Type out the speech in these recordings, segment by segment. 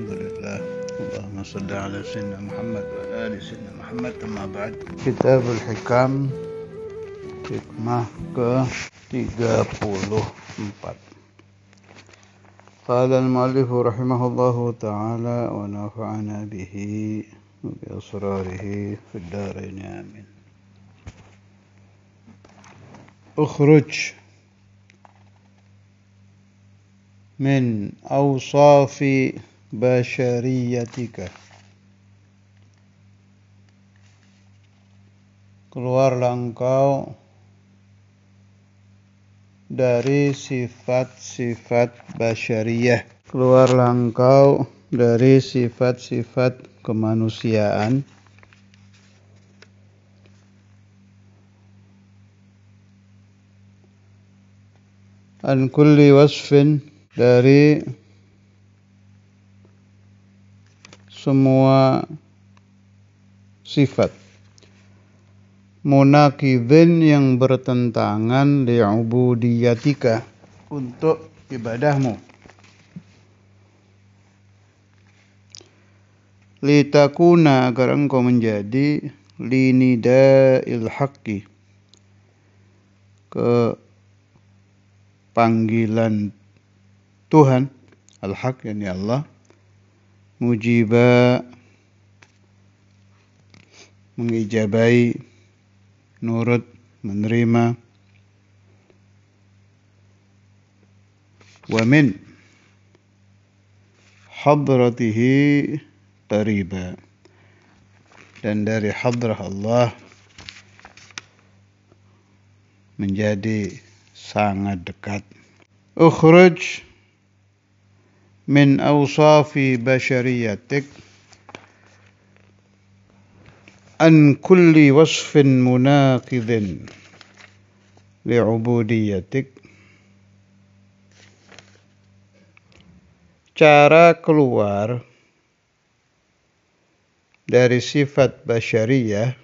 الحمد لله اللهم صل على سيدنا محمد وعلى آل سيدنا محمد أما بعد كتاب الحكام حكمه ك 34 قال المؤلف رحمه الله تعالى ونفعنا به وبأسراره في الدارين آمين اخرج من أوصاف basyariyatika keluarlah engkau dari sifat-sifat basyariyah keluarlah engkau dari sifat-sifat kemanusiaan an kulli wasfin dari semua sifat munakidin yang bertentangan li'ubudiyatika untuk ibadahmu litakuna agar engkau menjadi linida ilhaqi ke panggilan Tuhan al-haq yani Allah mujiba mengijabai nurut menerima wa min hadratihi tariba dan dari hadrah Allah menjadi sangat dekat ukhruj من أوصاف بشريتك عن كل وصف مناقض لعبوديتك cara keluar dari sifat basyariah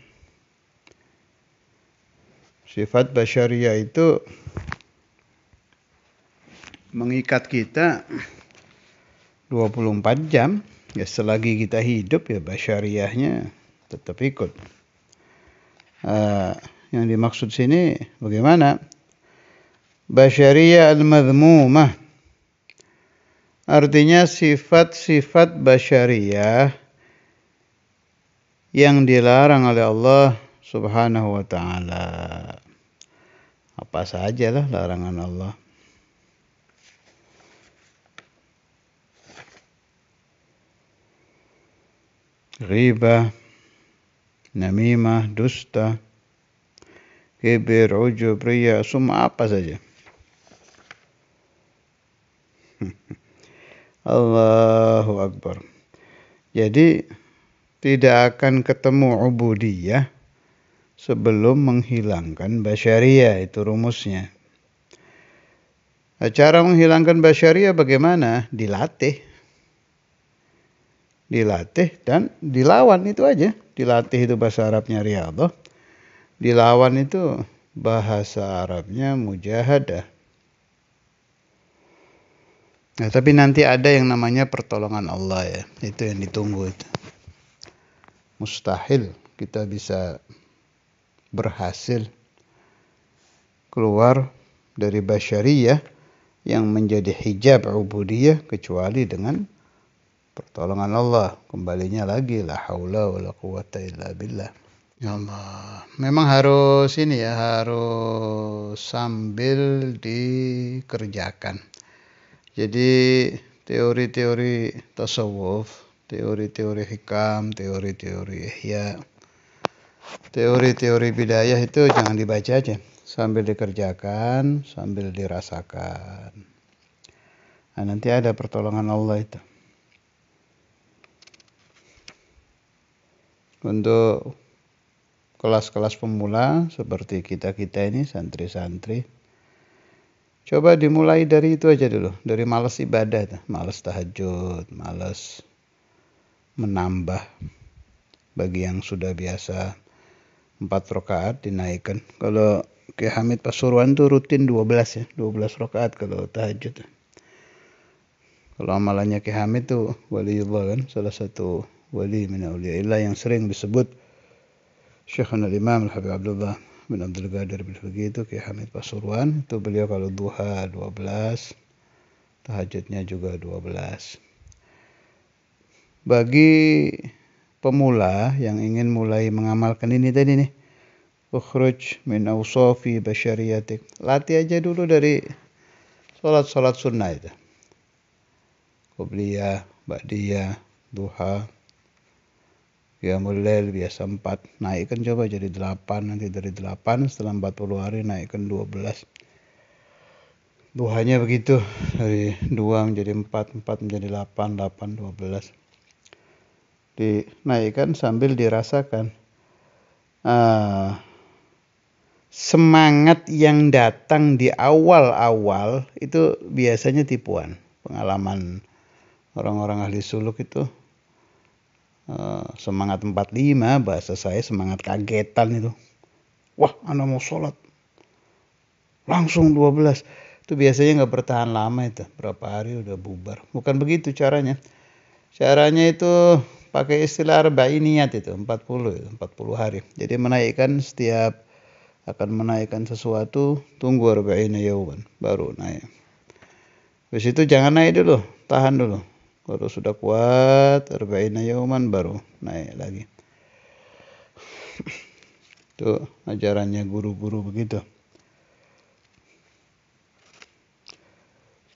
sifat basyariah itu mengikat kita 24 jam ya selagi kita hidup ya basyariahnya tetap ikut uh, yang dimaksud sini bagaimana basyariyah al-madhmumah artinya sifat-sifat basyariah yang dilarang oleh Allah Subhanahu wa taala apa sajalah larangan Allah riba, namimah, dusta, kibir, ujub, ria, semua apa saja. Allahu Akbar. Jadi tidak akan ketemu ubudiyah sebelum menghilangkan basyariah itu rumusnya. Cara menghilangkan basyariah bagaimana? Dilatih dilatih dan dilawan itu aja. Dilatih itu bahasa Arabnya riyadhah. Dilawan itu bahasa Arabnya mujahadah. Nah, tapi nanti ada yang namanya pertolongan Allah ya. Itu yang ditunggu itu. Mustahil kita bisa berhasil keluar dari basyariyah yang menjadi hijab ubudiyah kecuali dengan pertolongan Allah kembalinya lagi la haula wala quwata illa billah ya Allah memang harus ini ya harus sambil dikerjakan jadi teori-teori tasawuf teori-teori hikam teori-teori ihya teori-teori bidayah itu jangan dibaca aja sambil dikerjakan sambil dirasakan nah, nanti ada pertolongan Allah itu untuk kelas-kelas pemula seperti kita-kita ini santri-santri coba dimulai dari itu aja dulu dari males ibadah males tahajud males menambah bagi yang sudah biasa empat rokaat dinaikkan kalau Ki Hamid Pasuruan tuh rutin 12 ya 12 rokaat kalau tahajud kalau amalannya Ki Hamid tuh waliullah kan salah satu wali min awliyaillah yang sering disebut Syekhuna Imam Al-Habib Abdullah bin Abdul Ghadir bin Fagi itu Ki Hamid Pasuruan itu beliau kalau duha 12 tahajudnya juga 12 bagi pemula yang ingin mulai mengamalkan ini tadi nih ukhruj min awsafi basyariyatik latih aja dulu dari sholat-sholat sunnah itu Qobliyah, Ba'diyah, Duha, Ya mulai biasa 4 naikkan coba jadi 8 nanti dari 8 setelah 40 hari naikkan 12 duhanya begitu dari 2 menjadi 4 4 menjadi 8 8 12 dinaikkan sambil dirasakan uh, semangat yang datang di awal-awal itu biasanya tipuan pengalaman orang-orang ahli suluk itu Eh, semangat 45 bahasa saya semangat kagetan itu wah anda mau sholat langsung 12 itu biasanya nggak bertahan lama itu berapa hari udah bubar bukan begitu caranya caranya itu pakai istilah niat itu 40 itu 40 hari jadi menaikkan setiap akan menaikkan sesuatu tunggu arba'ina yauman baru naik Habis itu jangan naik dulu, tahan dulu baru sudah kuat arba'ina yauman baru naik lagi itu ajarannya guru-guru begitu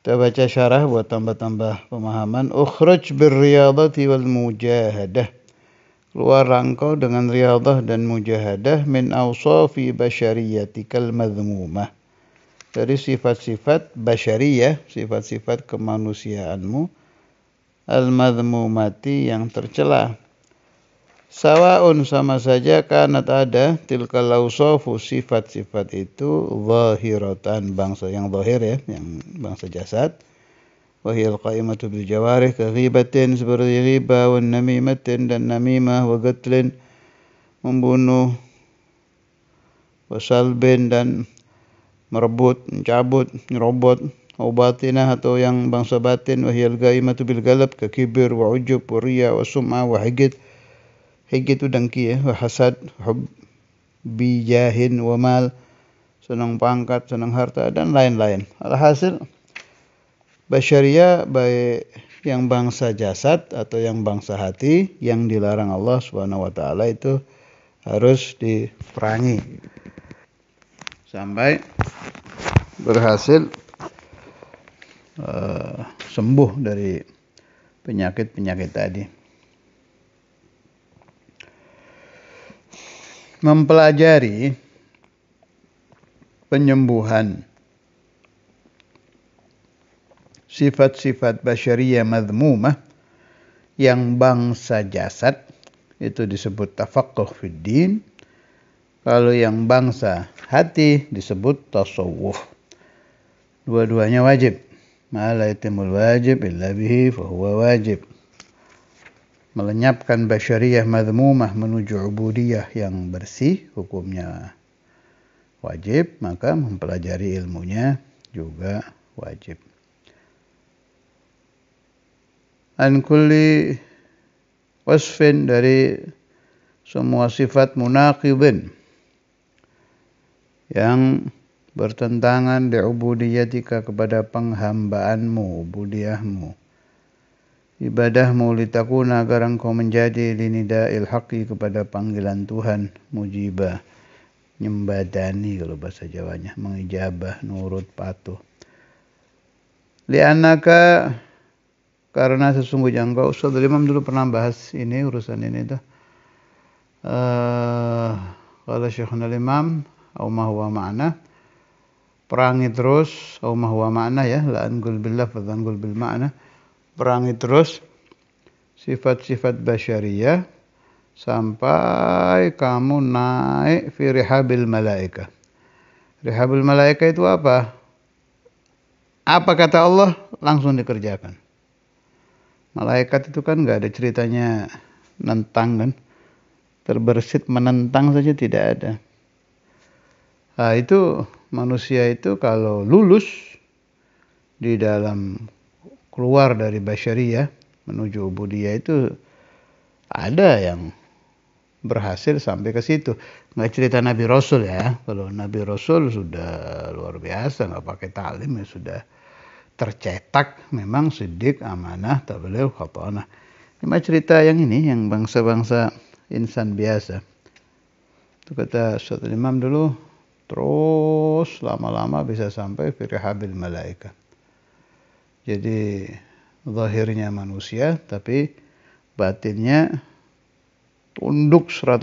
kita baca syarah buat tambah-tambah pemahaman ukhruj birriyadati wal mujahadah keluar engkau dengan riyadah dan mujahadah min awsafi basyariyatikal madhmumah dari sifat-sifat basyariyah sifat-sifat kemanusiaanmu al-madhmumati yang tercela. Sawa'un sama saja kanat ada tilka lausofu sifat-sifat itu zahiratan bangsa yang zahir ya, yang bangsa jasad. Wahil qaimatu bil jawarih kaghibatin seperti riba wan namimatin dan namimah wa gatlin membunuh wa salbin dan merebut, mencabut, nyerobot. أو باطنها تو يان بانسا باتن وهي القائمة بالغلب ككبر وعجب ورياء وسمعة وحجد حجد ودنكية وحسد حب بجاه ومال senang pangkat, senang harta dan lain-lain. Alhasil basyaria baik yang bangsa jasad atau yang bangsa hati yang dilarang Allah Subhanahu wa taala itu harus diperangi sampai berhasil Eh, sembuh dari penyakit-penyakit tadi. Mempelajari penyembuhan sifat-sifat basyariyah madhmumah yang bangsa jasad itu disebut tafaqquh fiddin, kalau yang bangsa hati disebut tasawuf dua-duanya wajib ma la wajib illa bihi fahuwa wajib melenyapkan basyariyah madhmumah menuju ubudiyah yang bersih hukumnya wajib maka mempelajari ilmunya juga wajib an kulli wasfin dari semua sifat munaqibin yang bertentangan li'ubudiyatika kepada penghambaanmu, ubudiyahmu. Ibadahmu litakuna agar engkau menjadi linida'il haqi kepada panggilan Tuhan, mujibah, nyembadani kalau bahasa Jawanya, mengijabah, nurut, patuh. Lianaka karena sesungguhnya engkau Ustaz Imam dulu pernah bahas ini urusan ini tuh. Eh uh, kalau Syekhul Imam au ma perangi terus au mahwa makna ya la angul lafz fatanggul bil makna perangi terus sifat-sifat basyariyah sampai kamu naik fi rihabil malaika rihabil malaika itu apa apa kata Allah langsung dikerjakan malaikat itu kan nggak ada ceritanya nentang kan terbersit menentang saja tidak ada Nah, itu manusia itu kalau lulus di dalam keluar dari basyariah menuju ubudiyah itu ada yang berhasil sampai ke situ. Nggak cerita Nabi Rasul ya. Kalau Nabi Rasul sudah luar biasa, nggak pakai talim ya sudah tercetak memang sidik amanah tabligh khatanah. Cuma cerita yang ini yang bangsa-bangsa insan biasa. Itu kata Ustaz Imam dulu terus lama-lama bisa sampai firihabil malaikat. Jadi zahirnya manusia tapi batinnya tunduk 100%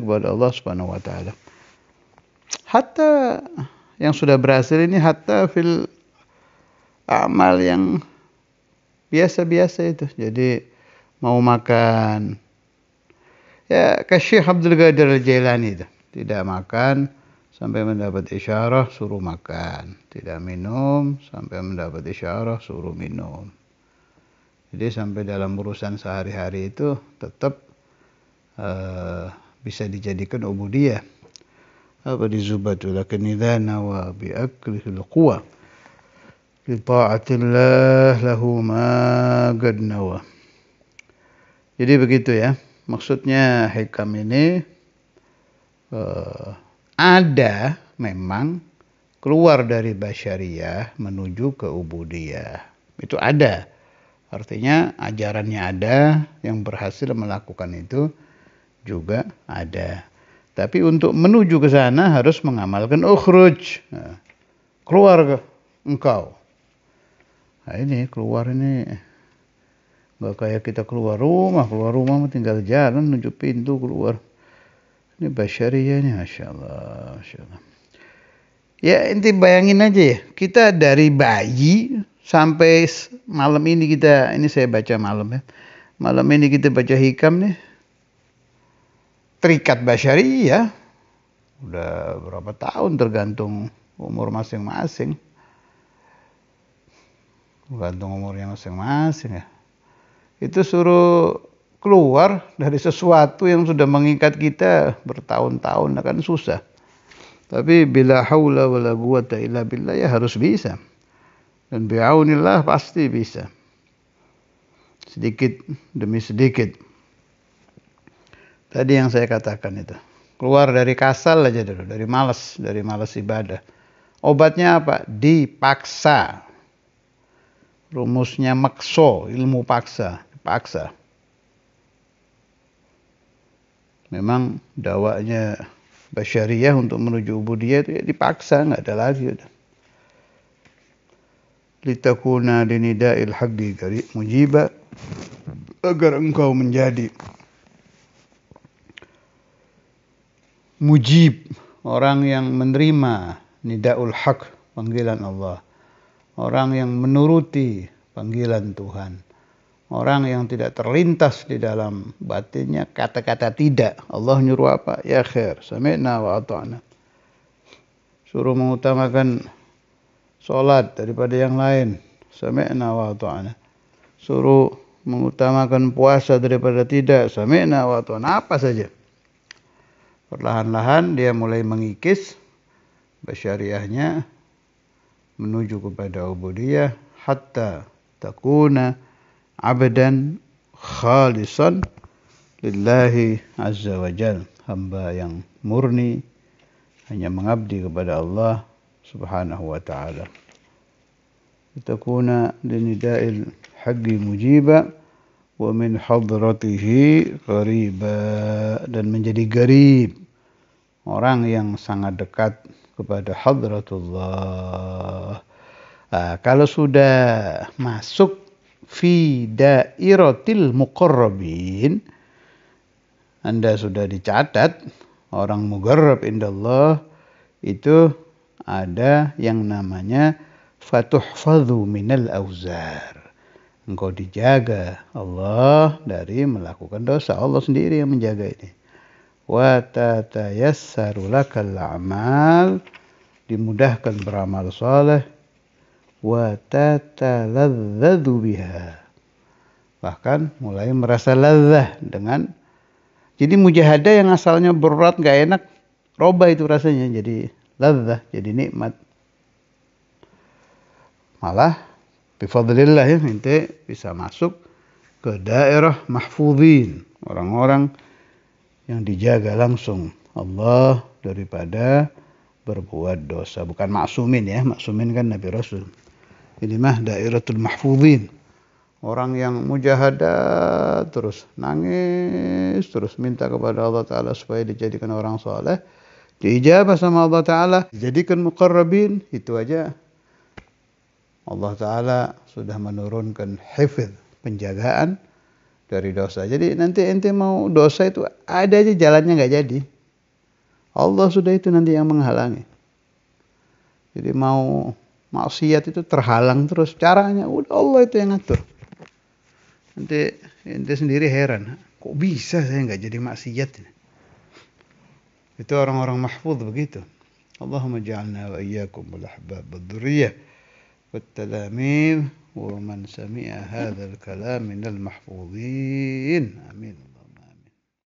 kepada Allah Subhanahu wa taala. Hatta yang sudah berhasil ini hatta fil amal yang biasa-biasa itu. Jadi mau makan ya kasih Syekh Abdul Ghadir jailani itu tidak makan sampai mendapat isyarah suruh makan, tidak minum sampai mendapat isyarah suruh minum. Jadi sampai dalam urusan sehari-hari itu tetap uh, bisa dijadikan ubudiyah. Apa di zubatu lakin idza nawa bi aklihil quwa bi ta'atillah lahu ma qad nawa. Jadi begitu ya. Maksudnya hikam ini uh, ada memang keluar dari basyariah menuju ke ubudiyah. Itu ada. Artinya ajarannya ada, yang berhasil melakukan itu juga ada. Tapi untuk menuju ke sana harus mengamalkan ukhruj. Nah, keluar engkau. Nah, ini keluar ini nggak kayak kita keluar rumah, keluar rumah tinggal jalan menuju pintu keluar. Ini basyariah ini, masya Allah, masya Allah. Ya inti bayangin aja ya, kita dari bayi sampai malam ini kita, ini saya baca malam ya. Malam ini kita baca hikam nih. Terikat basyariah. Udah berapa tahun tergantung umur masing-masing. Tergantung umurnya masing-masing ya. Itu suruh keluar dari sesuatu yang sudah mengikat kita bertahun-tahun akan susah. Tapi bila haula wala quwata illa billah ya harus bisa. Dan biaunillah pasti bisa. Sedikit demi sedikit. Tadi yang saya katakan itu. Keluar dari kasal aja dulu, dari malas, dari malas ibadah. Obatnya apa? Dipaksa. Rumusnya makso, ilmu paksa, dipaksa. memang dawanya basyariah untuk menuju ubudiyah itu ya dipaksa nggak ada lagi udah litakuna linida'il haqqi kari mujiba agar engkau menjadi mujib orang yang menerima nidaul haq panggilan Allah orang yang menuruti panggilan Tuhan orang yang tidak terlintas di dalam batinnya kata-kata tidak. Allah nyuruh apa? Ya khair, sami'na wa ata'na. Suruh mengutamakan sholat daripada yang lain. Sami'na wa ata'na. Suruh mengutamakan puasa daripada tidak. Sami'na wa ata'na. Apa saja. Perlahan-lahan dia mulai mengikis basyariahnya menuju kepada ubudiyah hatta takuna abdan khalisan lillahi azza wa jal. Hamba yang murni hanya mengabdi kepada Allah subhanahu wa ta'ala. linidail haqi mujiba wa min hadratihi قريبا dan menjadi garib orang yang sangat dekat kepada hadratullah nah, kalau sudah masuk fi dairatil muqarrabin Anda sudah dicatat orang mugarrab indallah itu ada yang namanya fatuhfadhu minal auzar. Engkau dijaga Allah dari melakukan dosa. Allah sendiri yang menjaga ini. Wa tatayassaru lakal amal dimudahkan beramal saleh wa Bahkan mulai merasa lazah dengan jadi mujahadah yang asalnya berat gak enak roba itu rasanya jadi lazah jadi nikmat. Malah bifadlillah ya nanti bisa masuk ke daerah mahfudin orang-orang yang dijaga langsung Allah daripada berbuat dosa bukan maksumin ya maksumin kan Nabi Rasul ini mah dairatul mahfudin. Orang yang mujahadah terus nangis terus minta kepada Allah Ta'ala supaya dijadikan orang soleh. Diijabah sama Allah Ta'ala. Dijadikan muqarrabin. Itu aja. Allah Ta'ala sudah menurunkan hifidh. Penjagaan dari dosa. Jadi nanti ente mau dosa itu ada aja jalannya nggak jadi. Allah sudah itu nanti yang menghalangi. Jadi mau maksiat itu terhalang terus caranya udah Allah itu yang ngatur nanti ente sendiri heran kok bisa saya nggak jadi maksiat itu orang-orang mahfud begitu Allahumma ja'alna wa iyyakum wal ahbab dzurriyyah wat talamim wa man sami'a hadzal kalam minal mahfudin amin